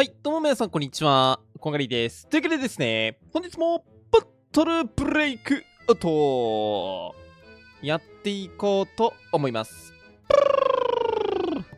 はい、どうも皆さん、こんにちは。こんがりです。というわけでですね、本日もバトルブレイクアウトやっていこうと思います。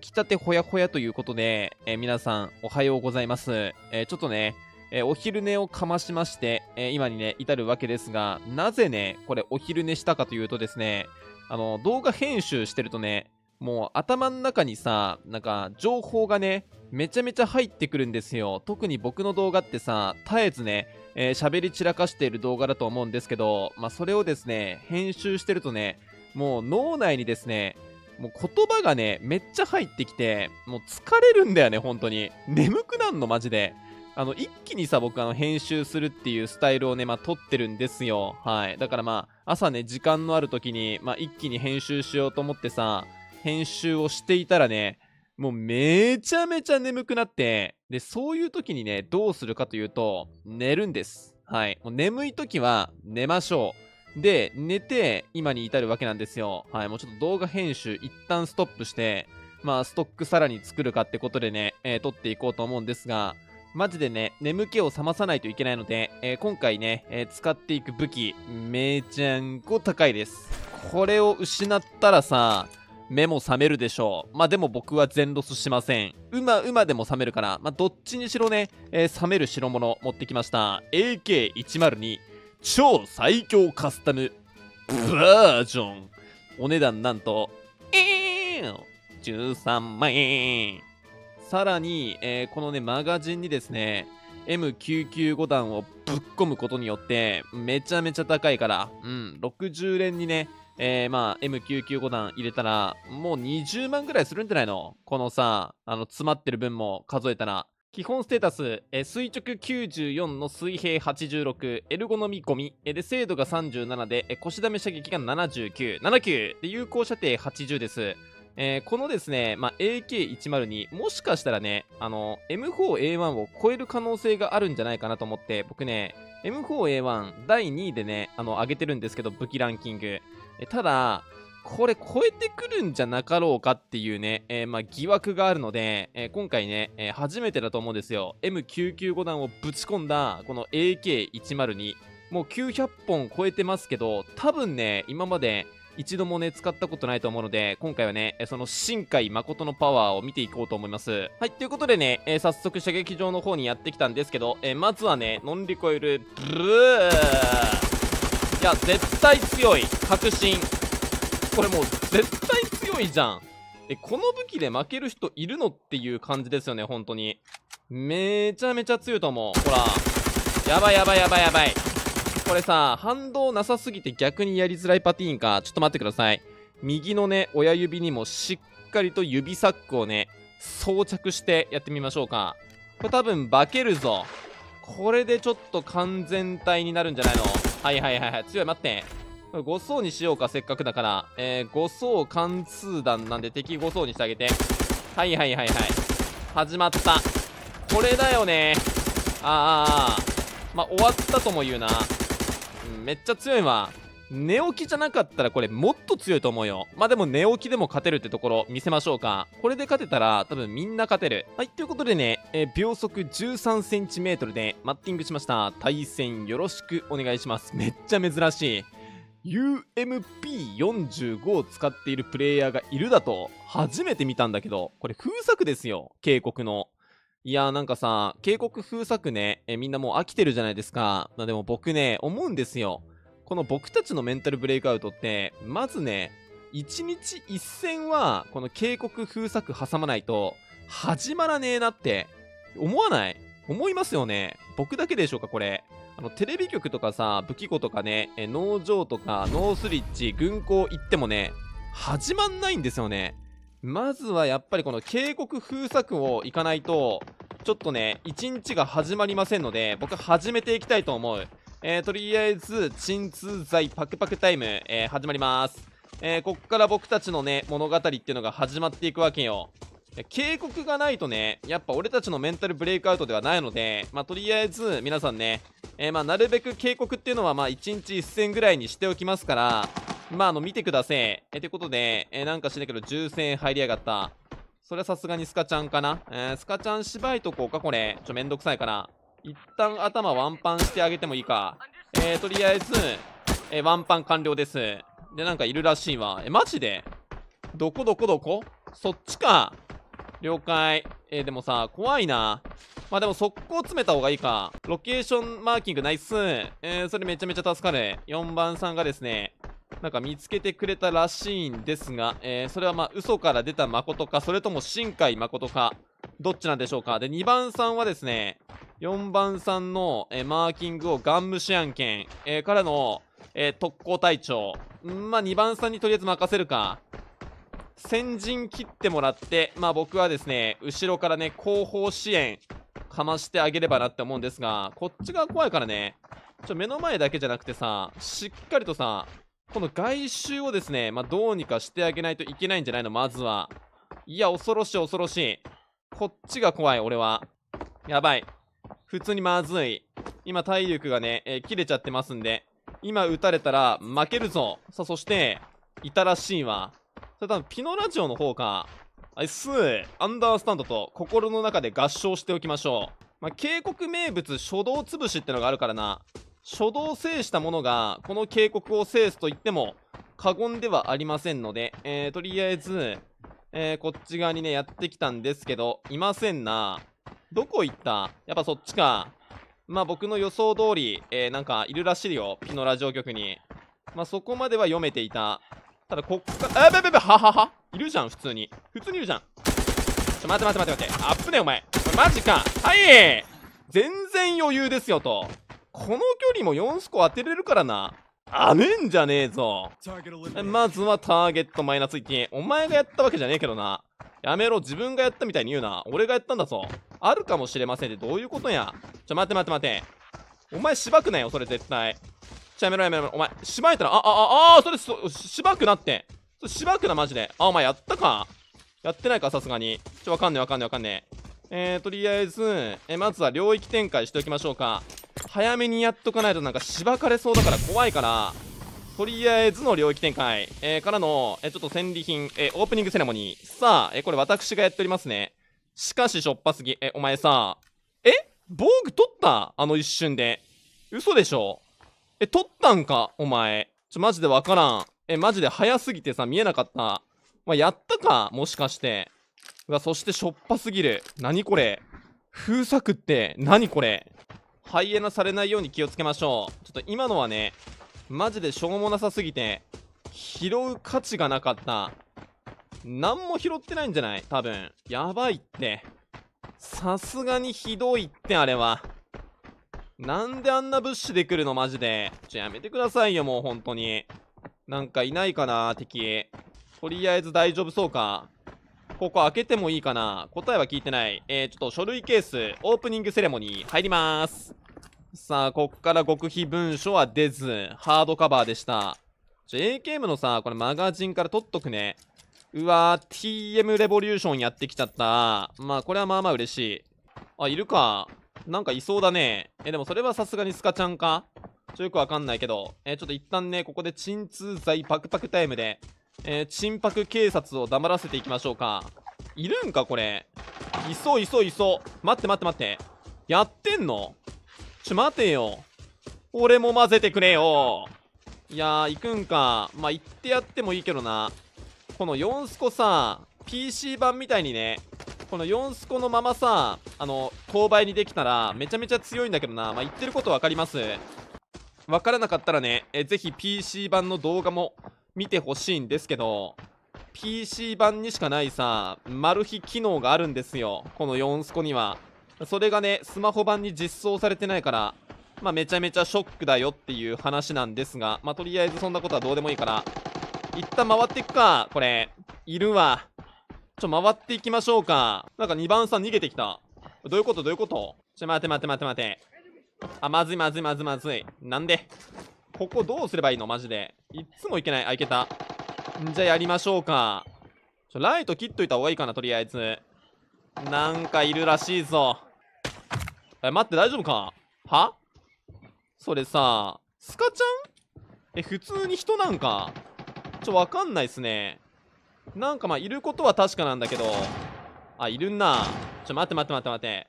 着たてほやほやということで、えー、皆さんおはようございます。えー、ちょっとね、えー、お昼寝をかましまして、え今にね、至るわけですが、なぜね、これお昼寝したかというとですね、あの、動画編集してるとね、もう頭の中にさ、なんか情報がね、めちゃめちゃ入ってくるんですよ。特に僕の動画ってさ、絶えずね、喋、えー、り散らかしている動画だと思うんですけど、まあ、それをですね、編集してるとね、もう脳内にですね、もう言葉がね、めっちゃ入ってきて、もう疲れるんだよね、本当に。眠くなんの、マジで。あの、一気にさ、僕、あの、編集するっていうスタイルをね、まあ、撮ってるんですよ。はい。だからまあ、朝ね、時間のある時に、まあ、一気に編集しようと思ってさ、編集をしていたらね、もうめちゃめちゃ眠くなって、で、そういう時にね、どうするかというと、寝るんです。はい。もう眠い時は寝ましょう。で、寝て、今に至るわけなんですよ。はい。もうちょっと動画編集一旦ストップして、まあ、ストックさらに作るかってことでね、えー、撮っていこうと思うんですが、マジでね、眠気を覚まさないといけないので、えー、今回ね、えー、使っていく武器、めちゃんこ高いです。これを失ったらさ、目も覚めるでしょう。まあでも僕は全ロスしません。馬馬でも覚めるから、まあどっちにしろね、えー、覚める代物持ってきました。AK102 超最強カスタムバージョン。お値段なんと、えー、13万円。さらに、えー、このね、マガジンにですね、M995 弾をぶっ込むことによって、めちゃめちゃ高いから、うん、60連にね、えー、まあ、M995 段入れたら、もう20万ぐらいするんじゃないのこのさ、あの、詰まってる分も数えたら。基本ステータス、え垂直94の水平86、エルゴノミ込み、えで精度が37で、え腰ダメ射撃が79、79で有効射程80です。えー、このですね、まあ、AK102、もしかしたらね、あの、M4A1 を超える可能性があるんじゃないかなと思って、僕ね、M4A1 第2位でね、あの、上げてるんですけど、武器ランキング。えただ、これ超えてくるんじゃなかろうかっていうね、えー、まあ疑惑があるので、えー、今回ね、えー、初めてだと思うんですよ。M995 弾をぶち込んだ、この AK102。もう900本超えてますけど、多分ね、今まで一度もね、使ったことないと思うので、今回はね、その新海誠のパワーを見ていこうと思います。はい、ということでね、え早速射撃場の方にやってきたんですけど、えまずはね、ノンリコイル、ブルーいや絶対強い確信これもう絶対強いじゃんえこの武器で負ける人いるのっていう感じですよね本当にめちゃめちゃ強いと思うほらやばいやばいやばいやばいこれさ反動なさすぎて逆にやりづらいパティーンかちょっと待ってください右のね親指にもしっかりと指サックをね装着してやってみましょうかこれ多分化けるぞこれでちょっと完全体になるんじゃないのはいはいはいはい強い待って5層にしようかせっかくだからえー、5層貫通弾なんで敵5層にしてあげてはいはいはいはい始まったこれだよねあーあーまあ終わったとも言うな、うん、めっちゃ強いわ寝起きじゃなかったらこれもっと強いと思うよ。まあでも寝起きでも勝てるってところ見せましょうか。これで勝てたら多分みんな勝てる。はい、ということでね、えー、秒速 13cm でマッティングしました。対戦よろしくお願いします。めっちゃ珍しい。UMP45 を使っているプレイヤーがいるだと初めて見たんだけど、これ風作ですよ。警告の。いやーなんかさ、警告風作ね、えみんなもう飽きてるじゃないですか。まあ、でも僕ね、思うんですよ。この僕たちのメンタルブレイクアウトって、まずね、1日1戦は、この警告封鎖区挟まないと、始まらねえなって、思わない思いますよね。僕だけでしょうか、これ。あの、テレビ局とかさ、武器庫とかね、え農場とか、ノースリッチ、軍港行ってもね、始まんないんですよね。まずはやっぱりこの警告封鎖区を行かないと、ちょっとね、1日が始まりませんので、僕始めていきたいと思う。えー、とりあえず、鎮痛剤パクパクタイム、えー、始まります。えー、こっから僕たちのね、物語っていうのが始まっていくわけよ。警告がないとね、やっぱ俺たちのメンタルブレイクアウトではないので、まあ、とりあえず、皆さんね、えー、まあ、なるべく警告っていうのは、まあ、1日1戦ぐらいにしておきますから、まあ、あの、見てください。えてことで、えなんかしないけど、10戦入りやがった。それはさすがにスカちゃんかな。えー、スカちゃん芝居とこうか、これ。ちょ、めんどくさいから。一旦頭ワンパンしてあげてもいいか。えー、とりあえず、えー、ワンパン完了です。で、なんかいるらしいわ。え、マジでどこどこどこそっちか。了解。えー、でもさ、怖いな。まあ、でも速攻詰めた方がいいか。ロケーションマーキングナイス。えー、それめちゃめちゃ助かる。4番さんがですね、なんか見つけてくれたらしいんですが、えー、それはま嘘から出た誠か、それとも深海誠か、どっちなんでしょうか。で、2番さんはですね、4番さんの、えー、マーキングをガン無視案件、えー、からの、えー、特攻隊長。んまあ、2番さんにとりあえず任せるか。先陣切ってもらって、まあ僕はですね、後ろからね、後方支援、かましてあげればなって思うんですが、こっちが怖いからね、ちょ目の前だけじゃなくてさ、しっかりとさ、この外周をですね、まあどうにかしてあげないといけないんじゃないの、まずは。いや、恐ろしい恐ろしい。こっちが怖い、俺は。やばい。普通にまずい。今、体力がね、えー、切れちゃってますんで、今撃たれたら負けるぞ。さあ、そして、いたらしいわ。それ多分、ピノラジオの方か。あいすアンダースタンドと心の中で合唱しておきましょう。まあ、警告名物、書道潰しってのがあるからな。書道制した者が、この警告を制すと言っても、過言ではありませんので、えー、とりあえず、えー、こっち側にね、やってきたんですけど、いませんな。どこ行ったやっぱそっちか。まあ僕の予想通り、えー、なんかいるらしいよ。ピのラジオ局に。まあそこまでは読めていた。ただこっから、あ、べべべ、はははいるじゃん、普通に。普通にいるじゃん。ちょ、待って待って待って待って。アップねお前。マジか。はい全然余裕ですよと。この距離も4スコ当てれるからな。あめんじゃねえぞ。まずはターゲットマイナス1。お前がやったわけじゃねえけどな。やめろ、自分がやったみたいに言うな。俺がやったんだぞ。あるかもしれませんってどういうことや。ちょ、待って待って待って。お前、しばくなよ、それ絶対。ちょ、やめろやめろ。お前、しばいたら、あ、あ、あ、あ、それそ、しばくなって。それ、しばくな、マジで。あ、お前、やったか。やってないか、さすがに。ちょ、わかんねえわかんねえわかんねえ。えー、とりあえず、え、まずは領域展開しておきましょうか。早めにやっとかないとなんかしばかれそうだから怖いから。とりあえずの領域展開、えー、からの、えー、ちょっと戦利品、えー、オープニングセレモニー。さあ、えー、これ私がやっておりますね。しかし、しょっぱすぎ。えー、お前さ、え防具取ったあの一瞬で。嘘でしょえ、取ったんかお前。ちょ、マジでわからん。え、マジで早すぎてさ、見えなかった。まあ、やったかもしかして。うわ、そしてしょっぱすぎる。何これ封鎖って、何これハイエナされないように気をつけましょう。ちょっと今のはね、マジでしょうもなさすぎて、拾う価値がなかった。何も拾ってないんじゃない多分。やばいって。さすがにひどいって、あれは。なんであんな物資で来るのマジで。ちょ、やめてくださいよ、もう本当に。なんかいないかな敵。とりあえず大丈夫そうか。ここ開けてもいいかな答えは聞いてない。えー、ちょっと書類ケース、オープニングセレモニー入ります。さあ、こっから極秘文書は出ず、ハードカバーでした。ちょ、AKM のさ、これマガジンから取っとくね。うわー、TM レボリューションやってきちゃった。まあ、これはまあまあ嬉しい。あ、いるか。なんかいそうだね。え、でもそれはさすがにスカちゃんかちょ、よくわかんないけど。えちょっと一旦ね、ここで鎮痛剤パクパクタイムで、えー、鎮泊警察を黙らせていきましょうか。いるんか、これ。いそう、いそう、いそう。待って待って待って。やってんのちょ、待てよ。俺も混ぜてくれよ。いやー、行くんか。まあ、行ってやってもいいけどな。この4スコさ、PC 版みたいにね、この4スコのままさ、あの、勾配にできたら、めちゃめちゃ強いんだけどな。まあ、言ってることわかります。わからなかったらね、えぜひ PC 版の動画も見てほしいんですけど、PC 版にしかないさ、マル秘機能があるんですよ。この4スコには。それがね、スマホ版に実装されてないから、まあ、めちゃめちゃショックだよっていう話なんですが、まあ、とりあえずそんなことはどうでもいいから、一旦回っていくか、これ。いるわ。ちょ、回っていきましょうか。なんか2番さん逃げてきた。どういうことどういうことちょ、待て待て待て待て。あ、まずいまずいまずいまずい。なんでここどうすればいいのマジで。いっつもいけない。あ、いけた。んじゃ、やりましょうか。ちょ、ライト切っといた方がいいかな、とりあえず。なんかいるらしいぞ。え、待って、大丈夫かはそれさ、スカちゃんえ、普通に人なんか。ちょ、わかんないっすね。なんかまあ、いることは確かなんだけど。あ、いるんな。ちょ、待って待って待って待って。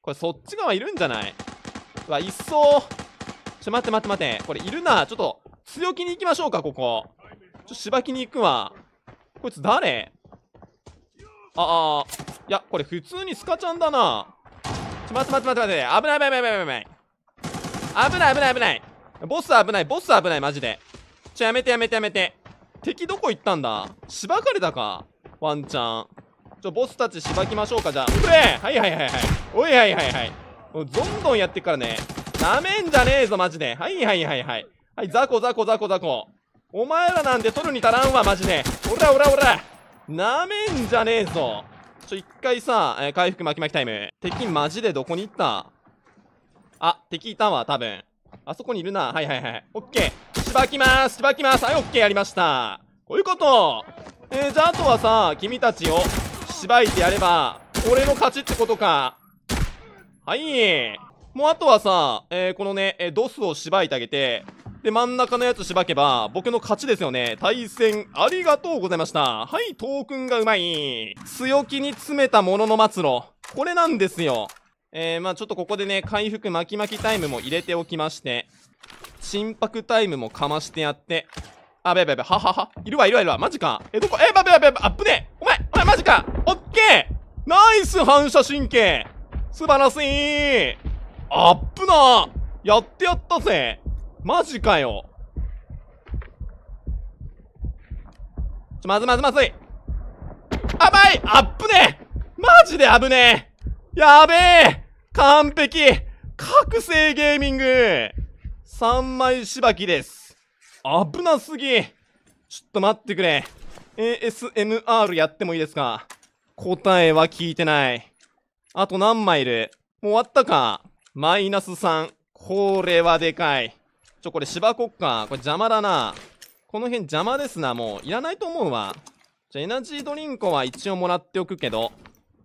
これ、そっち側いるんじゃないうわ、いっそう。ちょ、待って待って待って。これ、いるな。ちょっと、強気に行きましょうか、ここ。ちょ、しばきに行くわ。こいつ誰ああ、いや、これ普通にスカちゃんだな。ちょ、待って待って待って待って。危ない危ない危ない危ない。危ない危ない危ない。ボス危ない、ボス危ない、マジで。ちょ、やめてやめてやめて。敵どこ行ったんだしばかれたかワンちゃん。ちょ、ボスたちしばきましょうか、じゃあ。うえはいはいはいはい。おいはいはいはい。もうどんどんやってっからね。なめんじゃねえぞ、マジで。はいはいはいはい。はい、ザコザコザコザコ。お前らなんで取るに足らんわ、マジで。おらおらおら。なめんじゃねえぞ。ちょ、一回さ、えー、回復巻き巻きタイム。敵マジでどこに行ったあ、敵いたわ、多分。あそこにいるな。はいはいはい。オッケー。しばきますしばきますはい、オッケーやりました。こういうことえー、じゃああとはさ、君たちを、しばいてやれば、俺の勝ちってことか。はい。もうあとはさ、えー、このね、えー、ドスをしばいてあげて、で、真ん中のやつしばけば、僕の勝ちですよね。対戦、ありがとうございました。はい、トークンがうまい。強気に詰めたものの末路。これなんですよ。えー、まあちょっとここでね、回復巻き巻きタイムも入れておきまして、心拍タイムもかましてやって、あ、べべべ、ははは、いるわ、いるわ、いるわ、マジか。え、どこ、え、ばべべべ、あっぶねお前、お前マジかオッケーナイス反射神経素晴らしいあっぶなやってやったぜマジかよ。ちょ、まずまずまずい。甘いあっぶねマジで危ねえやべえ完璧覚醒ゲーミング !3 枚しばきです。危なすぎちょっと待ってくれ。ASMR やってもいいですか答えは聞いてない。あと何枚いるもう終わったかマイナス3。これはでかい。ちょ、これ芝国か。これ邪魔だな。この辺邪魔ですな、もう。いらないと思うわ。じゃ、エナジードリンクは一応もらっておくけど。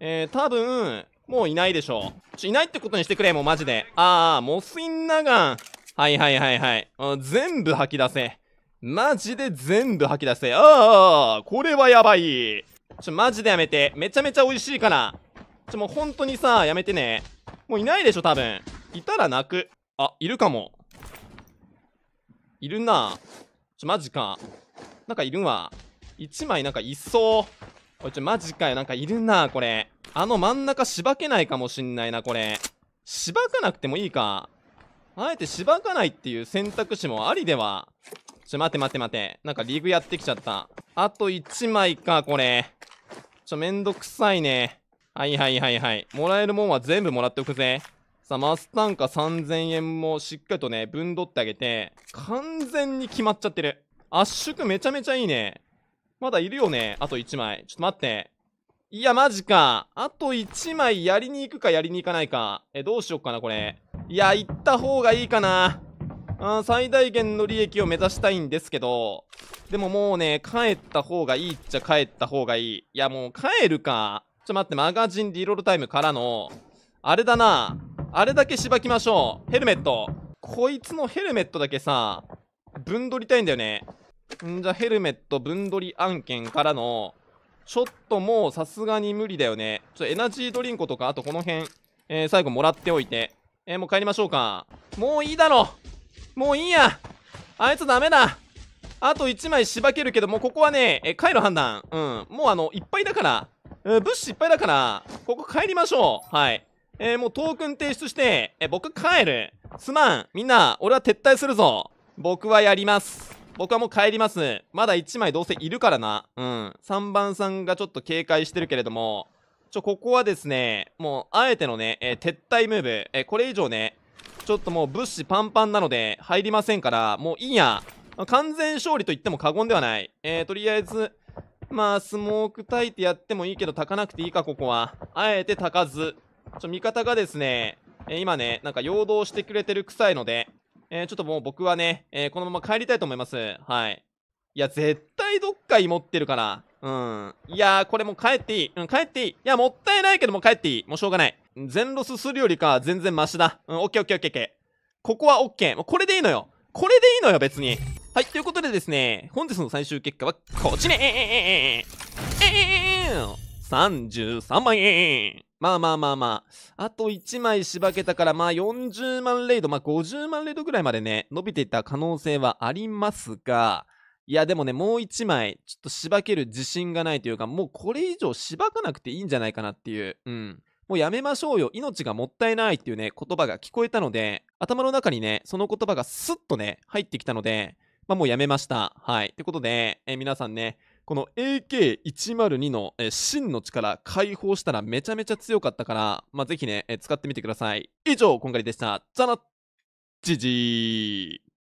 えー、多分、もういないでしょう。ちょ、いないってことにしてくれ、もうマジで。あー、モスインナガン。はいはいはいはい。全部吐き出せ。マジで全部吐き出せ。あー、これはやばい。ちょ、マジでやめて。めちゃめちゃ美味しいから。ちょ、もう本当にさ、やめてね。もういないでしょ、多分。いたら泣く。あ、いるかも。いるな。ちょ、マジか。なんかいるわ。1枚なんかいっそう。おい、ちょ、マジかよ。なんかいるな、これ。あの真ん中しばけないかもしんないな、これ。しばかなくてもいいか。あえてしばかないっていう選択肢もありでは。ちょ、待て待て待て。なんかリグやってきちゃった。あと1枚か、これ。ちょ、めんどくさいね。はいはいはいはい。もらえるもんは全部もらっておくぜ。さあ、マス単価3000円もしっかりとね、分取ってあげて、完全に決まっちゃってる。圧縮めちゃめちゃいいね。まだいるよね。あと1枚。ちょっと待って。いや、マジか。あと1枚やりに行くかやりに行かないか。え、どうしよっかな、これ。いや、行った方がいいかな。あ最大限の利益を目指したいんですけど、でももうね、帰った方がいいっちゃ帰った方がいい。いや、もう帰るか。ちょっと待って、マガジンリロールタイムからの、あれだな。あれだけしばきましょう。ヘルメット。こいつのヘルメットだけさ、ぶんどりたいんだよね。んじゃ、ヘルメットぶんどり案件からの、ちょっともうさすがに無理だよね。ちょ、エナジードリンクとか、あとこの辺、えー、最後もらっておいて。えー、もう帰りましょうか。もういいだろもういいやあいつダメだあと1枚しばけるけど、もうここはね、え帰る判断。うん。もうあの、いっぱいだから、えー、物資いっぱいだから、ここ帰りましょう。はい。えー、もうトークン提出して、え僕帰る。すまん。みんな、俺は撤退するぞ。僕はやります。僕はもう帰ります。まだ1枚どうせいるからな。うん。3番さんがちょっと警戒してるけれども、ちょ、ここはですね、もう、あえてのね、えー、撤退ムーブ。えこれ以上ね、ちょっともう物資パンパンなので、入りませんから、もういいや。完全勝利と言っても過言ではない。えー、とりあえず、まあ、スモーク焚いてやってもいいけど、炊かなくていいか、ここは。あえて炊かず。ちょ味方がですね、え今ね、なんか陽動してくれてる臭いので、えー、ちょっともう僕はね、えー、このまま帰りたいと思います。はい。いや、絶対どっか芋ってるから。うん。いやー、これもう帰っていい。うん、帰っていい。いや、もったいないけども帰っていい。もうしょうがない。全ロスするよりか、全然マシだ。うん、オッケーオッケーオッケーオッケー。ここはオッケー。もうこれでいいのよ。これでいいのよ、別に。はい、ということでですね、本日の最終結果は、こっちねえー、えー、33万円まあまあまあまあ。あと1枚しばけたから、まあ40万レイド、まあ50万レイドぐらいまでね、伸びていった可能性はありますが、いやでもね、もう1枚、ちょっとしばける自信がないというか、もうこれ以上しばかなくていいんじゃないかなっていう、うん。もうやめましょうよ、命がもったいないっていうね、言葉が聞こえたので、頭の中にね、その言葉がスッとね、入ってきたので、まあもうやめました。はい。ってことで、え皆さんね、この AK102 の、真の力解放したらめちゃめちゃ強かったから、まぜひね、使ってみてください。以上、今回でした。じゃな、じじー。